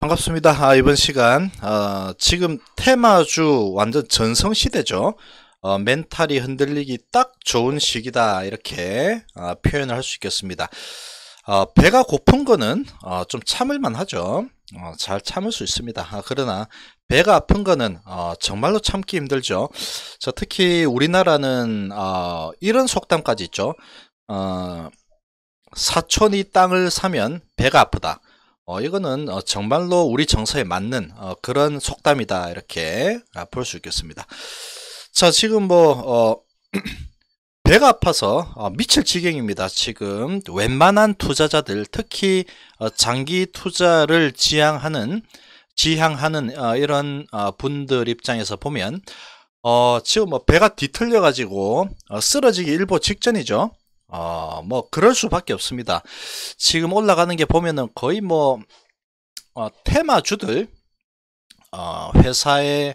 반갑습니다. 아, 이번 시간 어, 지금 테마주 완전 전성시대죠. 어, 멘탈이 흔들리기 딱 좋은 시기다 이렇게 어, 표현을 할 수 있겠습니다. 어, 배가 고픈 거는 어, 좀 참을만 하죠. 어, 잘 참을 수 있습니다. 아, 그러나 배가 아픈 거는 정말로 참기 힘들죠. 자, 특히 우리나라는 이런 속담까지 있죠. 사촌이 땅을 사면 배가 아프다. 어, 이거는 어, 정말로 우리 정서에 맞는 어, 그런 속담이다 이렇게 아, 볼수 있겠습니다. 자 지금 뭐 어, 배가 아파서 어, 미칠 지경입니다. 지금 웬만한 투자자들 특히 어, 장기 투자를 지향하는 지향하는 이런 분들 입장에서 보면 지금 뭐 배가 뒤틀려 가지고 쓰러지기 일보 직전이죠. 어, 뭐 그럴 수밖에 없습니다. 지금 올라가는 게 보면은 거의 뭐 어, 테마주들 어, 회사의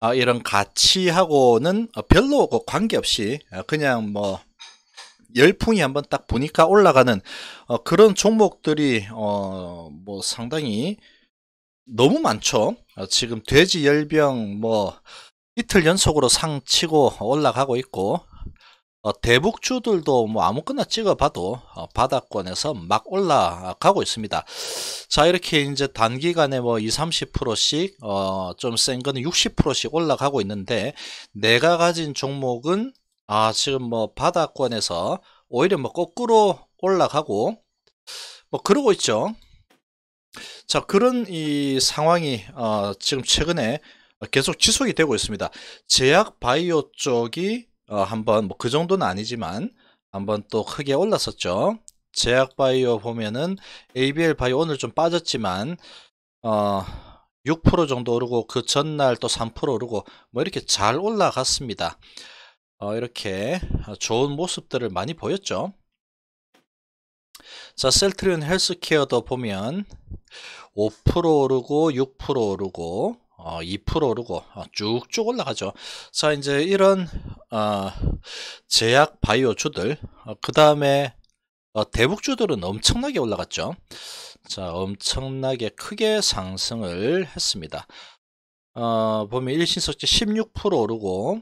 어, 이런 가치하고는 별로 그 관계없이 그냥 뭐 열풍이 한번 딱 보니까 올라가는 어, 그런 종목들이 어, 뭐 상당히 너무 많죠. 어, 지금 돼지 열병 뭐 이틀 연속으로 상치고 올라가고 있고 어, 대북주들도 뭐 아무거나 찍어봐도 어, 바닥권에서 막 올라가고 있습니다. 자 이렇게 이제 단기간에 뭐 20, 30%씩 어, 좀 센 거는 60%씩 올라가고 있는데 내가 가진 종목은 아 지금 뭐 바닥권에서 오히려 뭐 거꾸로 올라가고 뭐 그러고 있죠. 자 그런 이 상황이 어, 지금 최근에 계속 지속이 되고 있습니다. 제약 바이오 쪽이 어, 한번 뭐 그 정도는 아니지만 한번 또 크게 올랐었죠. 제약바이오 보면은 ABL 바이오 오늘 좀 빠졌지만 어, 6% 정도 오르고 그 전날 또 3% 오르고 뭐 이렇게 잘 올라갔습니다. 어, 이렇게 어, 좋은 모습들을 많이 보였죠. 자, 셀트리온 헬스케어도 보면 5% 오르고 6% 오르고 어, 2% 오르고 쭉쭉 어, 올라가죠. 자 이제 이런 어, 제약 바이오주들 어, 그 다음에 어, 대북주들은 엄청나게 올라갔죠. 자 엄청나게 크게 상승을 했습니다. 어, 보면 일신석지 16% 오르고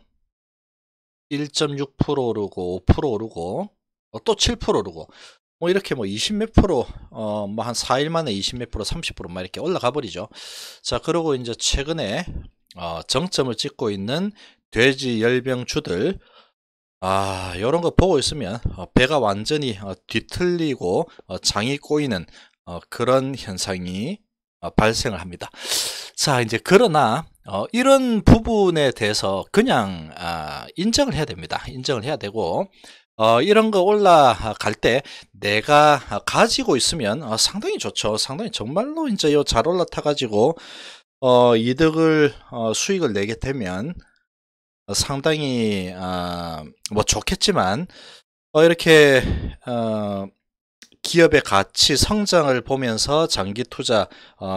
1.6% 오르고 5% 오르고 어, 또7% 오르고 뭐 이렇게 뭐 20 몇 프로 어뭐한 4일 만에 20 몇 프로 3 0 프로 이렇게 올라가 버리죠 자 그러고 이제 최근에 어 정점을 찍고 있는 돼지 열병주들 아 이런 거 보고 있으면 어 배가 완전히 어 뒤틀리고 어 장이 꼬이는 어 그런 현상이 어 발생을 합니다 자 이제 그러나 어, 이런 부분에 대해서 그냥 아, 인정을 해야 됩니다. 인정을 해야 되고 어, 이런 거 올라갈 때 내가 가지고 있으면 어, 상당히 좋죠. 상당히 정말로 이제 요잘 올라타 가지고 어, 이득을 어, 수익을 내게 되면 어, 상당히 아, 뭐 좋겠지만 어, 이렇게 기업의 가치 성장을 보면서 장기 투자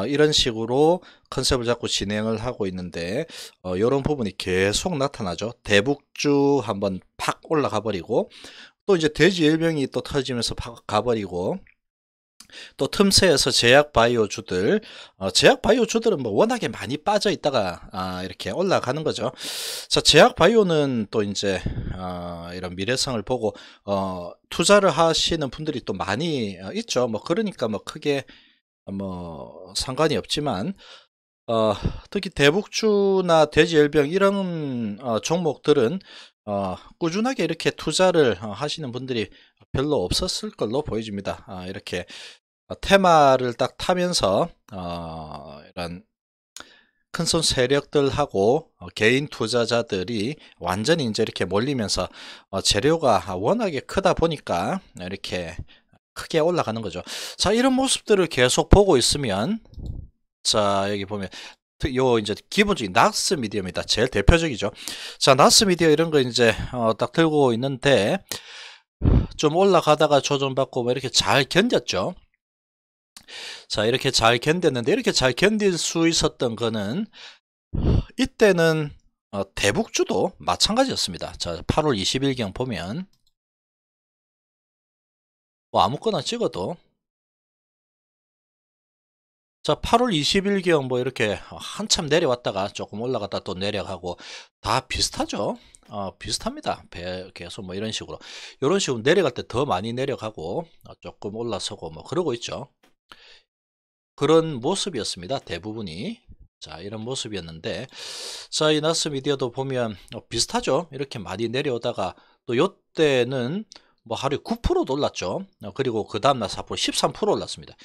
이런 식으로 컨셉을 잡고 진행을 하고 있는데 어, 이런 부분이 계속 나타나죠. 대북주 한번 팍 올라가 버리고 또 이제 돼지 일병이 또 터지면서 팍 가버리고 또 틈새에서 제약 바이오주들 어, 제약 바이오주들은 뭐 워낙에 많이 빠져 있다가 아, 이렇게 올라가는 거죠 자 제약 바이오는 또 이제 어, 이런 미래성을 보고 어, 투자를 하시는 분들이 또 많이 어, 있죠 뭐 그러니까 뭐 크게 뭐 상관이 없지만 어, 특히 대북주나 돼지열병 이런 어, 종목들은 어, 꾸준하게 이렇게 투자를 어, 하시는 분들이 별로 없었을 걸로 보여집니다. 아, 어, 이렇게 테마를 딱 타면서 어, 이런 큰손 세력들하고 어, 개인 투자자들이 완전히 이제 이렇게 몰리면서 어, 재료가 워낙에 크다 보니까 이렇게 크게 올라가는 거죠. 자 이런 모습들을 계속 보고 있으면 자, 여기 보면 요 이제 기본적인 나스 미디어입니다. 제일 대표적이죠. 자, 나스 미디어 이런 거 이제 어, 딱 들고 있는데 좀 올라가다가 조정받고 뭐 이렇게 잘 견뎠죠. 자, 이렇게 잘 견뎠는데 이렇게 잘 견딜 수 있었던 거는 이때는 어, 대북주도 마찬가지였습니다. 자, 8월 20일경 보면 뭐 아무거나 찍어도 자, 8월 20일경 뭐 이렇게 한참 내려왔다가 조금 올라갔다 또 내려가고 다 비슷하죠. 어, 비슷합니다. 배, 계속 뭐 이런 식으로. 이런 식으로 내려갈 때 더 많이 내려가고 어, 조금 올라서고 뭐 그러고 있죠. 그런 모습이었습니다. 대부분이. 자, 이런 모습이었는데 자, 이 나스 미디어도 보면 어, 비슷하죠. 이렇게 많이 내려오다가 또 요때는 뭐 하루에 9% 올랐죠. 어, 그리고 그 다음날 4% 13% 올랐습니다.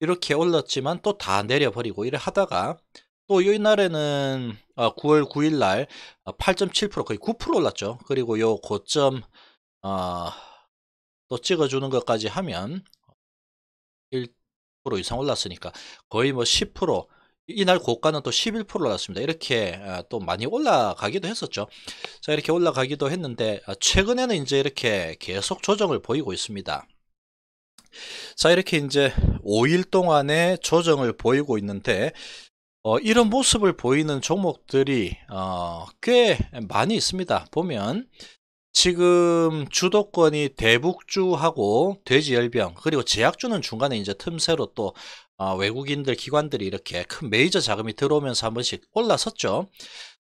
이렇게 올랐지만 또 다 내려버리고 이래 하다가 또 이날에는 9월 9일 날 8.7% 거의 9% 올랐죠. 그리고 요 고점 어, 또 찍어주는 것까지 하면 1% 이상 올랐으니까 거의 뭐 10% 이날 고가는 또 11% 올랐습니다. 이렇게 어, 또 많이 올라가기도 했었죠. 자 이렇게 올라가기도 했는데 어, 최근에는 이제 이렇게 계속 조정을 보이고 있습니다. 자 이렇게 이제 5일 동안의 조정을 보이고 있는데 어, 이런 모습을 보이는 종목들이 어, 꽤 많이 있습니다 보면 지금 주도권이 대북주하고 돼지열병 그리고 제약주는 중간에 이제 틈새로 또 어, 외국인들 기관들이 이렇게 큰 메이저 자금이 들어오면서 한 번씩 올라섰죠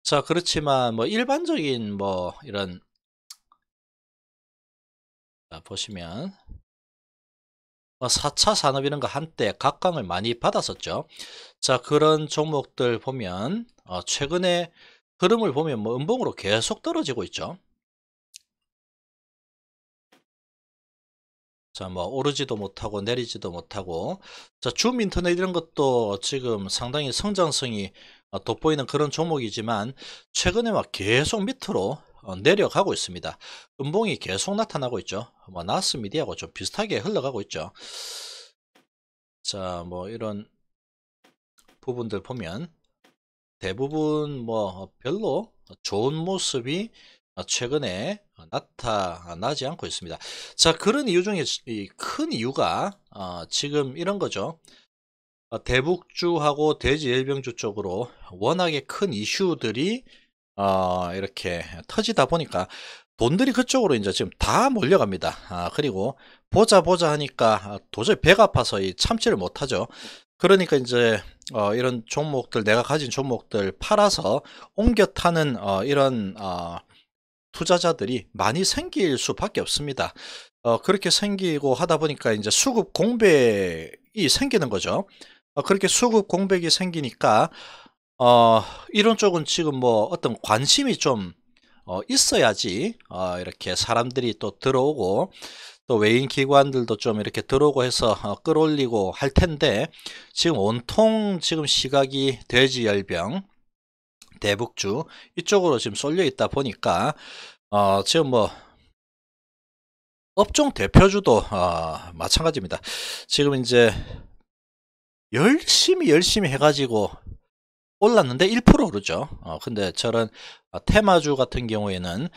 자 그렇지만 뭐 일반적인 뭐 이런 자, 보시면 4차 산업 이런 거 한때 각광을 많이 받았었죠. 자 그런 종목들 보면 어, 최근에 흐름을 보면 뭐 음봉으로 계속 떨어지고 있죠. 자, 뭐 오르지도 못하고 내리지도 못하고 자, 줌 인터넷 이런 것도 지금 상당히 성장성이 어, 돋보이는 그런 종목이지만 최근에 막 계속 밑으로 어, 내려가고 있습니다. 음봉이 계속 나타나고 있죠. 뭐 나스 미디하고 좀 비슷하게 흘러가고 있죠. 자, 뭐 이런 부분들 보면 대부분 뭐 별로 좋은 모습이 최근에 나타나지 않고 있습니다. 자, 그런 이유 중에 큰 이유가 어, 지금 이런 거죠. 어, 대북주하고 대지일병주 쪽으로 워낙에 큰 이슈들이 어, 이렇게 터지다 보니까 돈들이 그쪽으로 이제 지금 다 몰려갑니다. 아, 그리고 보자 보자 하니까 도저히 배가 아파서 참지를 못하죠. 그러니까 이제 어, 이런 종목들 내가 가진 종목들 팔아서 옮겨 타는 어, 이런 어, 투자자들이 많이 생길 수밖에 없습니다. 어, 그렇게 생기고 하다 보니까 이제 수급 공백이 생기는 거죠. 어, 그렇게 수급 공백이 생기니까 어, 이런 쪽은 지금 뭐 어떤 관심이 좀 어, 있어야지 어, 이렇게 사람들이 또 들어오고 또 외인 기관들도 좀 이렇게 들어오고 해서 어, 끌어올리고 할 텐데 지금 온통 지금 시각이 돼지 열병 대북주 이쪽으로 지금 쏠려 있다 보니까 어, 지금 뭐 업종 대표주도 어, 마찬가지입니다. 지금 이제 열심히 열심히 해가지고 올랐는데 1% 오르죠. 어, 근데 저런 어, 테마주 같은 경우에는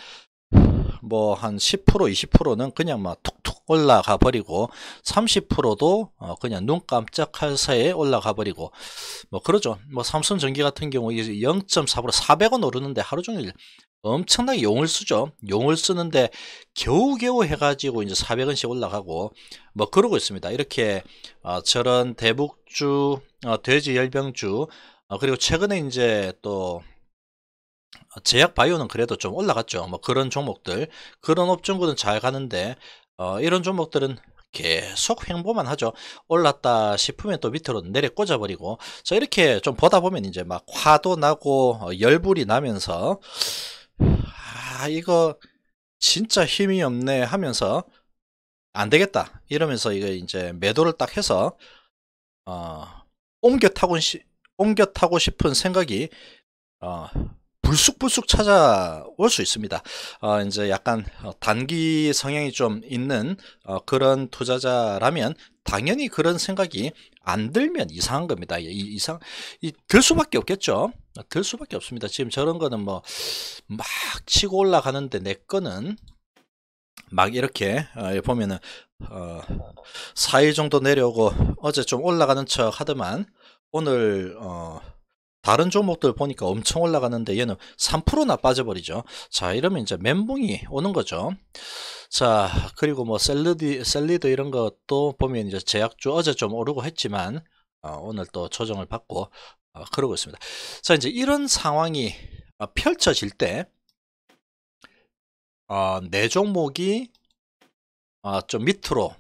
뭐 한 10% 20%는 그냥 막 툭툭 올라가 버리고 30%도 어, 그냥 눈 깜짝할 사이에 올라가 버리고 뭐 그러죠. 뭐 삼성전기 같은 경우 0.4% 400원 오르는데 하루 종일 엄청나게 용을 쓰죠. 용을 쓰는데 겨우겨우 해가지고 이제 400원씩 올라가고 뭐 그러고 있습니다. 이렇게 어, 저런 대북주, 어, 돼지 열병주, 어, 그리고 최근에 이제 또 제약 바이오는 그래도 좀 올라갔죠. 뭐 그런 종목들, 그런 업종들은잘 가는데 어, 이런 종목들은 계속 횡보만 하죠. 올랐다 싶으면 또 밑으로 내려 꽂아버리고 자 이렇게 좀 보다 보면 이제 막 화도 나고 어, 열불이 나면서 아 이거 진짜 힘이 없네 하면서 안 되겠다 이러면서 이거 이제 매도를 딱 해서 어 옮겨 타고 옮겨 타고 싶은 생각이 어, 불쑥불쑥 찾아올 수 있습니다. 어, 이제 약간 어, 단기 성향이 좀 있는 어, 그런 투자자라면 당연히 그런 생각이 안 들면 이상한 겁니다. 이, 이상 이, 들 수밖에 없겠죠. 어, 들 수밖에 없습니다. 지금 저런 거는 뭐 막 치고 올라가는데 내 거는 막 이렇게 어, 예, 보면은 어, 4일 정도 내려오고 어제 좀 올라가는 척 하더만 오늘 어 다른 종목들 보니까 엄청 올라가는데 얘는 3%나 빠져버리죠. 자 이러면 이제 멘붕이 오는 거죠. 자 그리고 뭐 샐러드 샐리드 이런 것도 보면 이제 제약주 어제 좀 오르고 했지만 어, 오늘 또 조정을 받고 어, 그러고 있습니다. 자 이제 이런 상황이 어, 펼쳐질 때내 어, 네 종목이 어, 좀 밑으로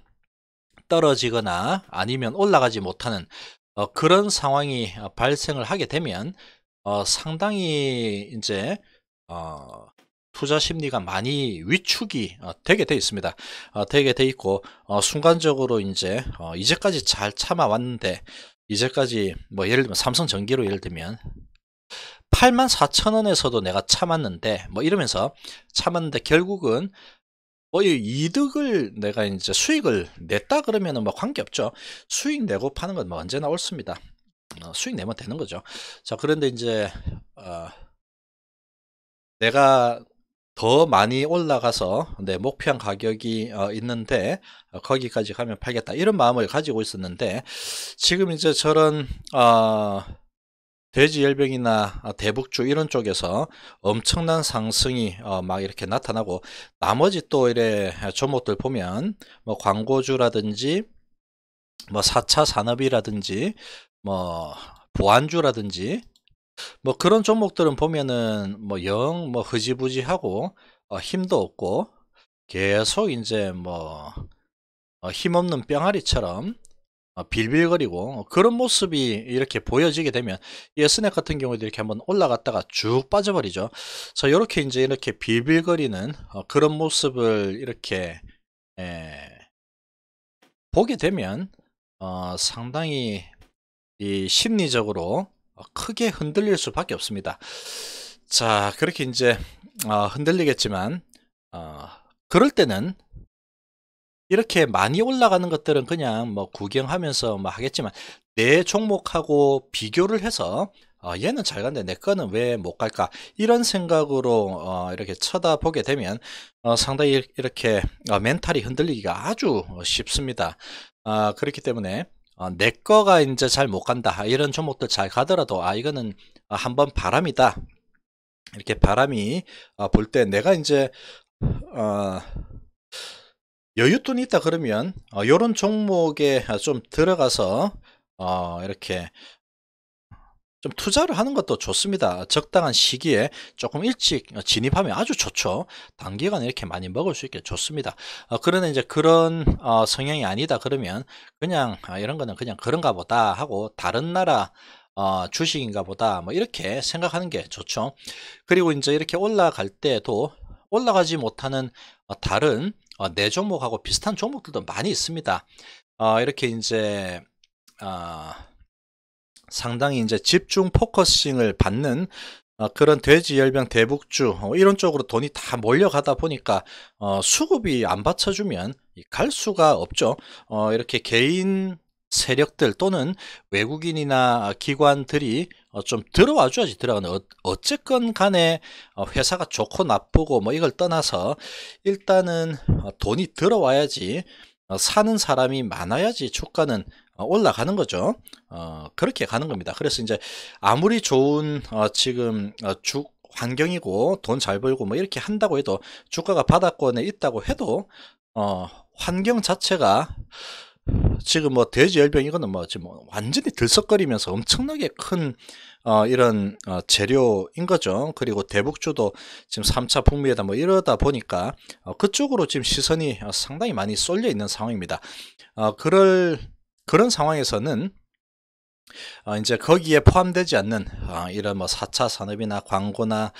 떨어지거나 아니면 올라가지 못하는 어, 그런 상황이 어, 발생을 하게 되면 어, 상당히 이제 어, 투자 심리가 많이 위축이 어, 되게 돼 있습니다. 어, 되게 돼 있고 순간적으로 이제 이제까지 잘 참아왔는데 이제까지 뭐 예를 들면 삼성전기로 예를 들면 84,000원에서도 내가 참았는데 뭐 이러면서 참았는데 결국은 거의 이득을 내가 이제 수익을 냈다 그러면은 뭐 관계없죠. 수익 내고 파는 건 뭐 언제나 옳습니다. 어, 수익 내면 되는 거죠. 자, 그런데 이제, 어, 내가 더 많이 올라가서 내 목표한 가격이 어, 있는데 어, 거기까지 가면 팔겠다 이런 마음을 가지고 있었는데 지금 이제 저런 어, 돼지 열병이나 대북주 이런 쪽에서 엄청난 상승이 어, 막 이렇게 나타나고 나머지 또 이래 종목들 보면 뭐 광고주라든지 뭐 4차 산업이라든지 뭐 보안주라든지 뭐 그런 종목들은 보면은 뭐 영뭐 뭐 흐지부지하고 어 힘도 없고 계속 이제 뭐 어, 힘없는 병아리처럼 어, 빌빌거리고 어, 그런 모습이 이렇게 보여지게 되면 이 스냅 같은 경우에도 이렇게 한번 올라갔다가 쭉 빠져버리죠. 그래서 이렇게 이제 이렇게 빌빌거리는 어, 그런 모습을 이렇게 예, 보게 되면 어, 상당히 심리적으로 크게 흔들릴 수밖에 없습니다. 자 그렇게 이제 어, 흔들리겠지만 어, 그럴 때는 이렇게 많이 올라가는 것들은 그냥 뭐 구경하면서 뭐 하겠지만 내 종목하고 비교를 해서 어, 얘는 잘 간데 내 거는 왜 못 갈까 이런 생각으로 어, 이렇게 쳐다보게 되면 어, 상당히 이렇게 어, 멘탈이 흔들리기가 아주 쉽습니다 아, 그렇기 때문에 어, 내 거가 이제 잘 못 간다 아, 이런 종목들 잘 가더라도 아 이거는 한번 바람이다 이렇게 바람이 볼때 어, 내가 이제 어, 여윳돈이 있다 그러면 이런 어, 종목에 좀 들어가서 어, 이렇게 좀 투자를 하는 것도 좋습니다 적당한 시기에 조금 일찍 진입하면 아주 좋죠 단기간 이렇게 많이 먹을 수 있게 좋습니다 어, 그러나 이제 그런 어, 성향이 아니다 그러면 그냥 아, 이런 거는 그냥 그런가 보다 하고 다른 나라 어, 주식인가 보다 뭐 이렇게 생각하는 게 좋죠 그리고 이제 이렇게 올라갈 때도 올라가지 못하는 어, 다른 어, 내 종목하고 비슷한 종목들도 많이 있습니다. 어, 이렇게 이제 어, 상당히 이제 집중 포커싱을 받는 어, 그런 돼지 열병 대북주 어, 이런 쪽으로 돈이 다 몰려가다 보니까 어, 수급이 안 받쳐주면 갈 수가 없죠. 어, 이렇게 개인 세력들 또는 외국인이나 기관들이 어, 좀 들어와 줘야지 들어가는 어, 어쨌건 간에 어, 회사가 좋고 나쁘고 뭐 이걸 떠나서 일단은 어, 돈이 들어와야지 사는 사람이 많아야지 주가는 올라가는 거죠. 어, 그렇게 가는 겁니다. 그래서 이제 아무리 좋은 어, 지금 주 환경이고 돈 잘 벌고 뭐 이렇게 한다고 해도 주가가 바닥권에 있다고 해도 어, 환경 자체가 지금 뭐 돼지 열병 이거는 뭐 지금 완전히 들썩거리면서 엄청나게 큰 어, 이런 어, 재료인 거죠. 그리고 대북주도 지금 3차 북미에다 뭐 이러다 보니까 어, 그쪽으로 지금 시선이 어, 상당히 많이 쏠려 있는 상황입니다. 어, 그럴 그런 상황에서는 어, 이제 거기에 포함되지 않는 어, 이런 뭐 4차 산업이나 광고나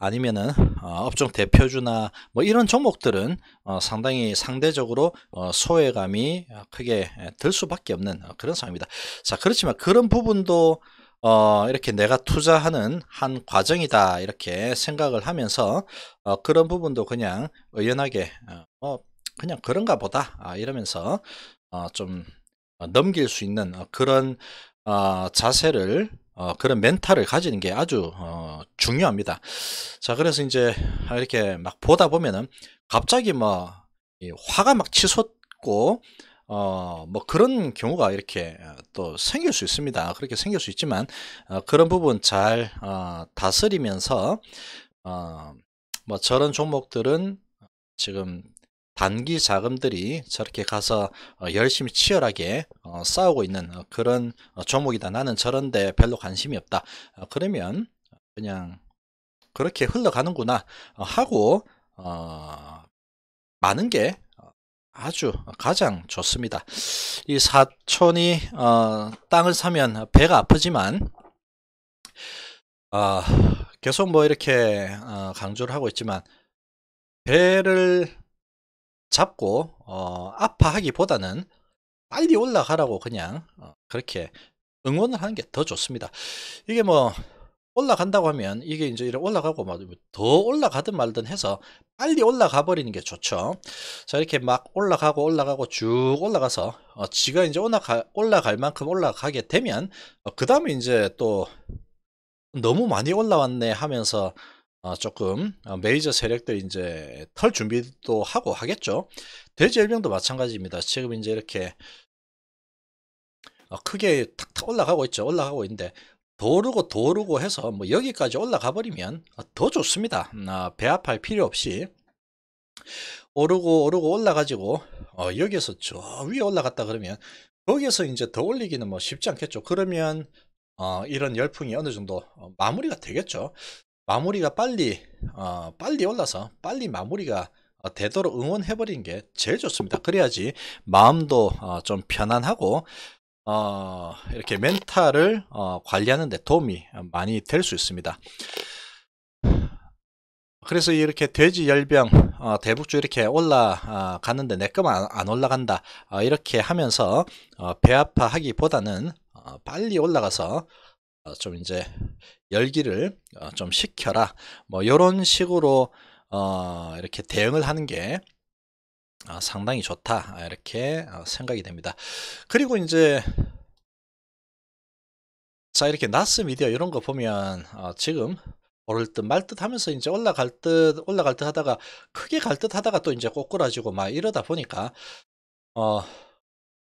아니면은 어, 업종 대표주나 뭐 이런 종목들은 어, 상당히 상대적으로 어, 소외감이 크게 예, 들 수밖에 없는 그런 상황입니다. 자 그렇지만 그런 부분도 어, 이렇게 내가 투자하는 한 과정이다 이렇게 생각을 하면서 어, 그런 부분도 그냥 의연하게 어, 그냥 그런가 보다 아, 이러면서 어, 좀 넘길 수 있는 그런 어, 자세를 어, 그런 멘탈을 가지는 게 아주 어, 중요합니다. 자, 그래서 이제 이렇게 막 보다 보면은 갑자기 뭐 화가 막 치솟고 어, 뭐 그런 경우가 이렇게 어, 또 생길 수 있습니다. 그렇게 생길 수 있지만 어, 그런 부분 잘 어, 다스리면서 어, 뭐 저런 종목들은 지금 단기 자금들이 저렇게 가서 어, 열심히 치열하게 어, 싸우고 있는 어, 그런 종목이다. 나는 저런데 별로 관심이 없다. 그러면 그냥 그렇게 흘러가는구나 하고 많은 게 아주 가장 좋습니다. 이 사촌이 땅을 사면 배가 아프지만 계속 뭐 이렇게 강조를 하고 있지만 배를 잡고 어, 아파하기보다는 빨리 올라가라고 그냥 어, 그렇게 응원을 하는 게 더 좋습니다. 이게 뭐 올라간다고 하면 이게 이제 이렇게 올라가고 더 올라가든 말든 해서 빨리 올라가 버리는 게 좋죠. 자 이렇게 막 올라가고 올라가고 쭉 올라가서 어, 지가 이제 올라가, 올라갈 만큼 올라가게 되면 어, 그 다음에 이제 또 너무 많이 올라왔네 하면서 어, 조금 어, 메이저 세력들 이제 털 준비도 하고 하겠죠. 돼지 열병도 마찬가지입니다. 지금 이제 이렇게 어, 크게 탁탁 올라가고 있죠. 올라가고 있는데 도르고도르고 해서 뭐 여기까지 올라가 버리면 어, 더 좋습니다. 아, 배합할 필요 없이 오르고 오르고 올라가지고 어, 여기에서 저 위에 올라갔다 그러면 거기에서 이제 더 올리기는 뭐 쉽지 않겠죠. 그러면 어, 이런 열풍이 어느 정도 어, 마무리가 되겠죠. 마무리가 빨리 어, 빨리 올라서 빨리 마무리가 어, 되도록 응원해버린게 제일 좋습니다. 그래야지 마음도 어, 좀 편안하고 어, 이렇게 멘탈을 어, 관리하는 데 도움이 많이 될 수 있습니다. 그래서 이렇게 돼지 열병 어, 대북주 이렇게 올라갔는데내 것만 안 올라간다 어, 이렇게 하면서 어, 배아파하기보다는 빨리 올라가서 어, 좀 이제 열기를 어, 좀 식혀라 뭐 이런 식으로 어 이렇게 대응을 하는 게 어, 상당히 좋다 아, 이렇게 생각이 됩니다 그리고 이제 자 이렇게 나스 미디어 이런 거 보면 지금 오를 듯 말 듯 하면서 이제 올라갈 듯 올라갈 듯 하다가 크게 갈 듯 하다가 또 이제 꼬꾸라지고 막 이러다 보니까 어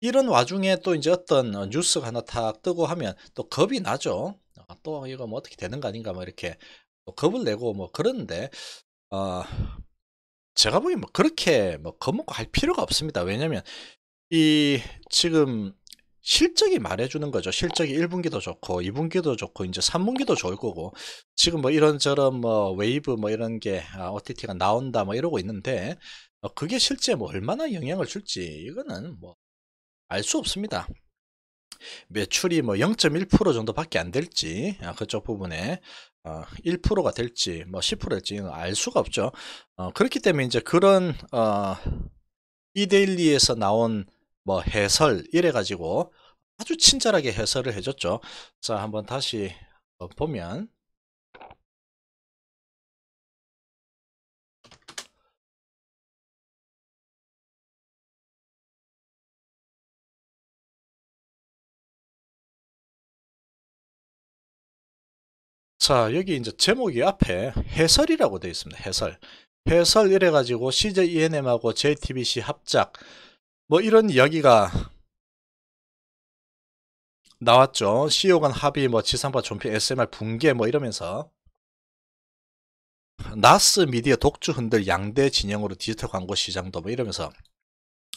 이런 와중에 또 이제 어떤 어, 뉴스가 하나 탁 뜨고 하면 또 겁이 나죠. 어, 또 이거 뭐 어떻게 되는 거 아닌가 뭐 이렇게 겁을 내고 뭐 그러는데 어, 제가 보기엔 뭐 그렇게 뭐 겁먹고 할 필요가 없습니다. 왜냐면 이 지금 실적이 말해주는 거죠. 실적이 1분기도 좋고 2분기도 좋고 이제 3분기도 좋을 거고 지금 뭐 이런저런 뭐 웨이브 뭐 이런 게 OTT가 아, 나온다 뭐 이러고 있는데 어, 그게 실제 뭐 얼마나 영향을 줄지 이거는 뭐 알수 없습니다. 매출이 뭐 0.1% 정도밖에 안 될지 아, 그쪽 부분에 1%가 어, 될지 뭐 10%일지는 알 수가 없죠. 어, 그렇기 때문에 이제 그런 어, 이데일리에서 나온 뭐 해설 이래 가지고 아주 친절하게 해설을 해줬죠. 자 한번 다시 보면 자 여기 이제 제목이 앞에 해설이라고 되어 있습니다. 해설. 해설 이래가지고 CJ ENM하고 JTBC 합작 뭐 이런 이야기가 나왔죠. CEO 간 합의, 뭐 지상파 존폐, SMR 붕괴 뭐 이러면서 나스 미디어 독주 흔들 양대 진영으로 디지털 광고 시장도 뭐 이러면서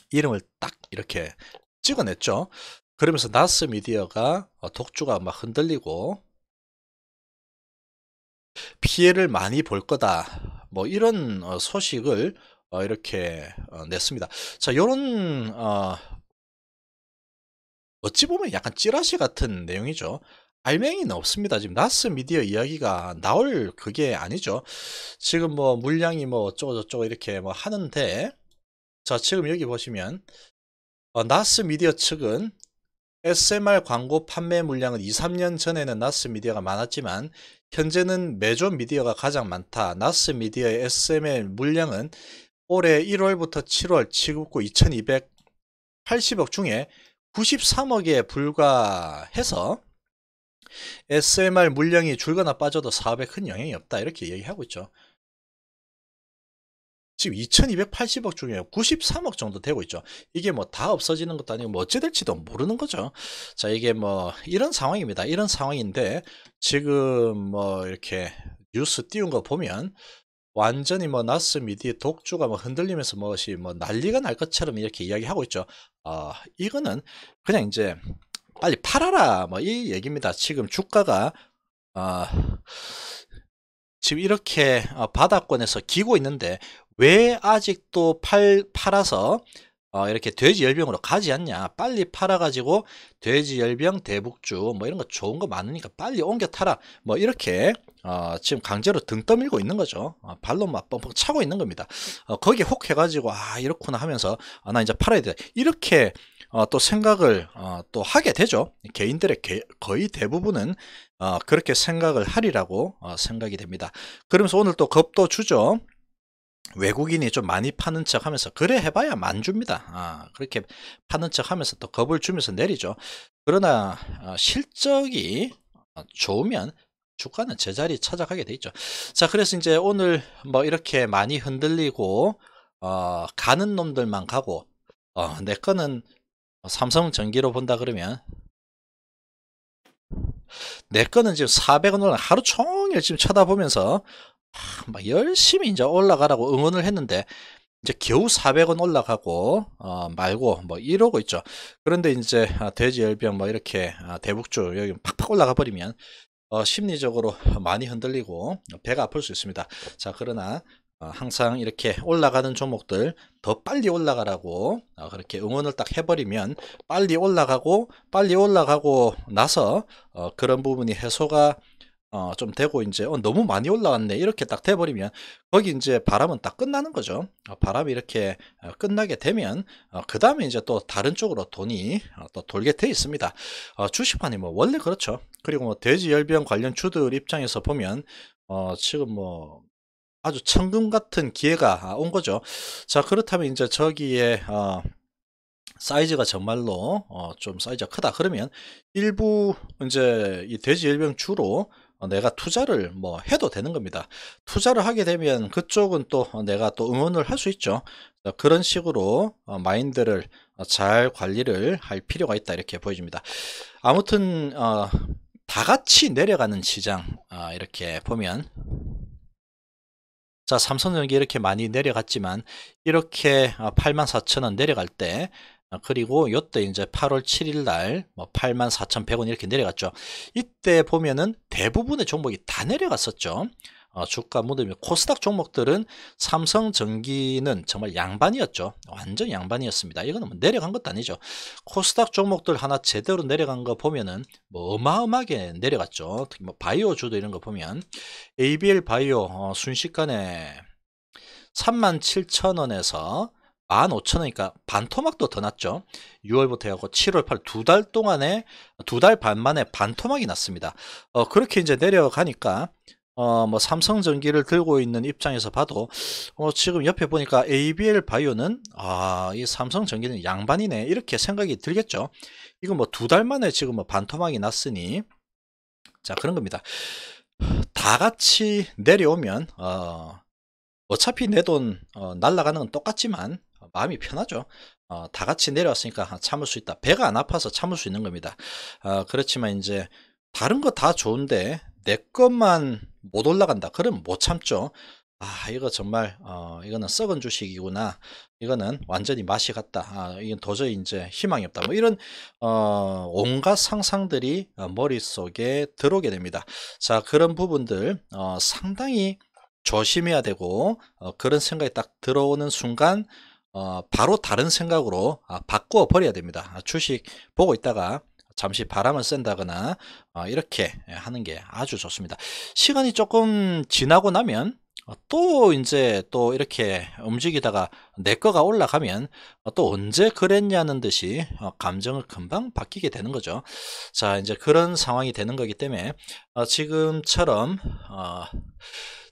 이름을 딱 이렇게 찍어냈죠. 그러면서 나스 미디어가 어, 독주가 막 흔들리고 피해를 많이 볼 거다. 뭐 이런 어, 소식을 어, 이렇게 어, 냈습니다. 자, 요런 어, 어찌 보면 약간 찌라시 같은 내용이죠. 알맹이는 없습니다. 지금 나스 미디어 이야기가 나올 그게 아니죠. 지금 뭐 물량이 뭐 어쩌고저쩌고 이렇게 뭐 하는데 자, 지금 여기 보시면 어, 나스 미디어 측은 SMR 광고 판매 물량은 2, 3년 전에는 나스 미디어가 많았지만 현재는 메조 미디어가 가장 많다. 나스 미디어의 SML 물량은 올해 1월부터 7월 취급고 2280억 중에 93억에 불과해서 SMR 물량이 줄거나 빠져도 사업에 큰 영향이 없다 이렇게 얘기하고 있죠. 지금 2280억 중에 93억 정도 되고 있죠. 이게 뭐 다 없어지는 것도 아니고 뭐 어찌 될지도 모르는 거죠. 자, 이게 뭐 이런 상황입니다. 이런 상황인데 지금 뭐 이렇게 뉴스 띄운 거 보면 완전히 뭐 나스 미디 독주가 뭐 흔들리면서 뭐이뭐 난리가 날 것처럼 이렇게 이야기하고 있죠. 어, 이거는 그냥 이제 빨리 팔아라 뭐 이 얘기입니다. 지금 주가가 어, 지금 이렇게 어, 바닥권에서 기고 있는데 왜 아직도 팔, 팔아서 어, 이렇게 돼지 열병으로 가지 않냐 빨리 팔아가지고 돼지 열병 대북주 뭐 이런 거 좋은 거 많으니까 빨리 옮겨 타라 뭐 이렇게 어, 지금 강제로 등 떠밀고 있는 거죠 어, 발로 막 뻥뻥 차고 있는 겁니다 어, 거기에 혹 해가지고 아 이렇구나 하면서 아, 나 이제 팔아야 돼 이렇게 어, 또 생각을 어, 또 하게 되죠 개인들의 개, 거의 대부분은 어, 그렇게 생각을 하리라고 어, 생각이 됩니다 그러면서 오늘 또 겁도 주죠 외국인이 좀 많이 파는 척 하면서 그래 해봐야 만줍니다. 아, 그렇게 파는 척 하면서 또 겁을 주면서 내리죠. 그러나 어, 실적이 어, 좋으면 주가는 제자리 찾아가게 돼 있죠. 자, 그래서 이제 오늘 뭐 이렇게 많이 흔들리고 어, 가는 놈들만 가고 어, 내 거는 삼성전기로 본다 그러면 내 거는 지금 400원 을 하루 종일 지금 쳐다보면서 막 열심히 이제 올라가라고 응원을 했는데 이제 겨우 400원 올라가고 어, 말고 뭐 이러고 있죠. 그런데 이제 아, 돼지 열병 뭐 이렇게 아, 대북주 여기 팍팍 올라가 버리면 어, 심리적으로 많이 흔들리고 배가 아플 수 있습니다. 자 그러나 어, 항상 이렇게 올라가는 종목들 더 빨리 올라가라고 어, 그렇게 응원을 딱 해버리면 빨리 올라가고 빨리 올라가고 나서 어, 그런 부분이 해소가 어, 좀 되고 이제 어, 너무 많이 올라왔네 이렇게 딱 돼버리면 거기 이제 바람은 딱 끝나는 거죠 어, 바람이 이렇게 어, 끝나게 되면 어, 그 다음에 이제 또 다른 쪽으로 돈이 어, 또 돌게 돼 있습니다 어, 주식판이 뭐 원래 그렇죠 그리고 뭐 돼지 열병 관련 주들 입장에서 보면 어, 지금 뭐 아주 천금 같은 기회가 아, 온 거죠 자 그렇다면 이제 저기에 어, 사이즈가 정말로 어, 좀 사이즈가 크다 그러면 일부 이제 이 돼지 열병 주로 어, 내가 투자를 뭐 해도 되는 겁니다. 투자를 하게 되면 그쪽은 또 내가 또 응원을 할 수 있죠. 그런 식으로 어, 마인드를 어, 잘 관리를 할 필요가 있다 이렇게 보여집니다. 아무튼 다 같이 내려가는 시장 아, 이렇게 보면 자 삼성전기 이렇게 많이 내려갔지만 이렇게 84,000원 내려갈 때 아, 그리고 요때 이제 8월 7일 날 84,100원 뭐 이렇게 내려갔죠. 이때 보면은 대부분의 종목이 다 내려갔었죠. 어, 주가 무드이 코스닥 종목들은 삼성전기는 정말 양반이었죠. 완전 양반이었습니다. 이거는 뭐 내려간 것도 아니죠. 코스닥 종목들 하나 제대로 내려간 거 보면은 뭐 어마어마하게 내려갔죠. 특히 뭐 바이오 주도 이런 거 보면 ABL 바이오 어, 순식간에 37,000원에서 15,000원이니까 그러니까 반 토막도 더 났죠. 6월부터 해갖고 7월, 8월 두 달 동안에 두 달 반 만에 반 토막이 났습니다. 어, 그렇게 이제 내려가니까 어, 뭐 삼성전기를 들고 있는 입장에서 봐도 어, 지금 옆에 보니까 ABL 바이오는 아, 이 삼성전기는 양반이네 이렇게 생각이 들겠죠. 이거 뭐 두 달 만에 지금 뭐 반 토막이 났으니 자 그런 겁니다. 다 같이 내려오면 어, 어차피 내돈 어, 날라가는 건 똑같지만 마음이 편하죠. 어, 다 같이 내려왔으니까 참을 수 있다. 배가 안 아파서 참을 수 있는 겁니다. 어, 그렇지만 이제 다른 거 다 좋은데 내 것만 못 올라간다. 그럼 못 참죠. 아 이거 정말 어, 이거는 썩은 주식이구나. 이거는 완전히 맛이 갔다. 아, 이건 도저히 이제 희망이 없다. 뭐 이런 어, 온갖 상상들이 어, 머릿속에 들어오게 됩니다. 자 그런 부분들 어, 상당히 조심해야 되고 어, 그런 생각이 딱 들어오는 순간 어, 바로 다른 생각으로 아, 바꾸어 버려야 됩니다. 아, 주식 보고 있다가 잠시 바람을 쐰다거나 어, 이렇게 하는 게 아주 좋습니다. 시간이 조금 지나고 나면 어, 또 이제 또 이렇게 움직이다가 내 거가 올라가면 어, 또 언제 그랬냐는 듯이 어, 감정을 금방 바뀌게 되는 거죠. 자, 이제 그런 상황이 되는 거기 때문에 지금처럼 어,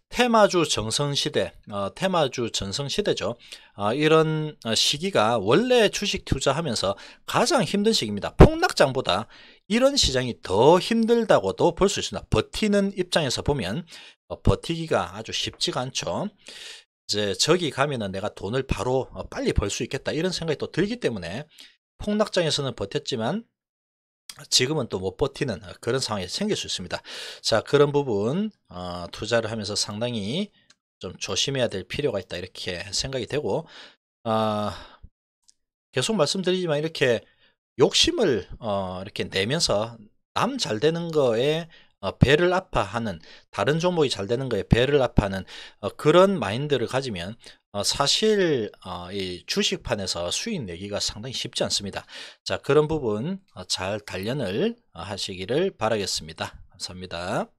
테마주 정성시대 어, 테마주 전성시대죠. 아, 어, 이런 시기가 원래 주식 투자하면서 가장 힘든 시기입니다. 폭락장보다 이런 시장이 더 힘들다고도 볼 수 있습니다. 버티는 입장에서 보면 어, 버티기가 아주 쉽지가 않죠. 이제 저기 가면은 내가 돈을 바로 어, 빨리 벌 수 있겠다 이런 생각이 또 들기 때문에 폭락장에서는 버텼지만 지금은 또 못 버티는 그런 상황이 생길 수 있습니다. 자 그런 부분 어, 투자를 하면서 상당히 좀 조심해야 될 필요가 있다 이렇게 생각이 되고 어, 계속 말씀드리지만 이렇게 욕심을 어, 이렇게 내면서 남 잘 되는 거에 어, 배를 아파하는 다른 종목이 잘 되는 거에 배를 아파하는 어, 그런 마인드를 가지면 어, 사실 어, 이 주식판에서 수익 내기가 상당히 쉽지 않습니다. 자 그런 부분 어, 잘 단련을 어, 하시기를 바라겠습니다. 감사합니다.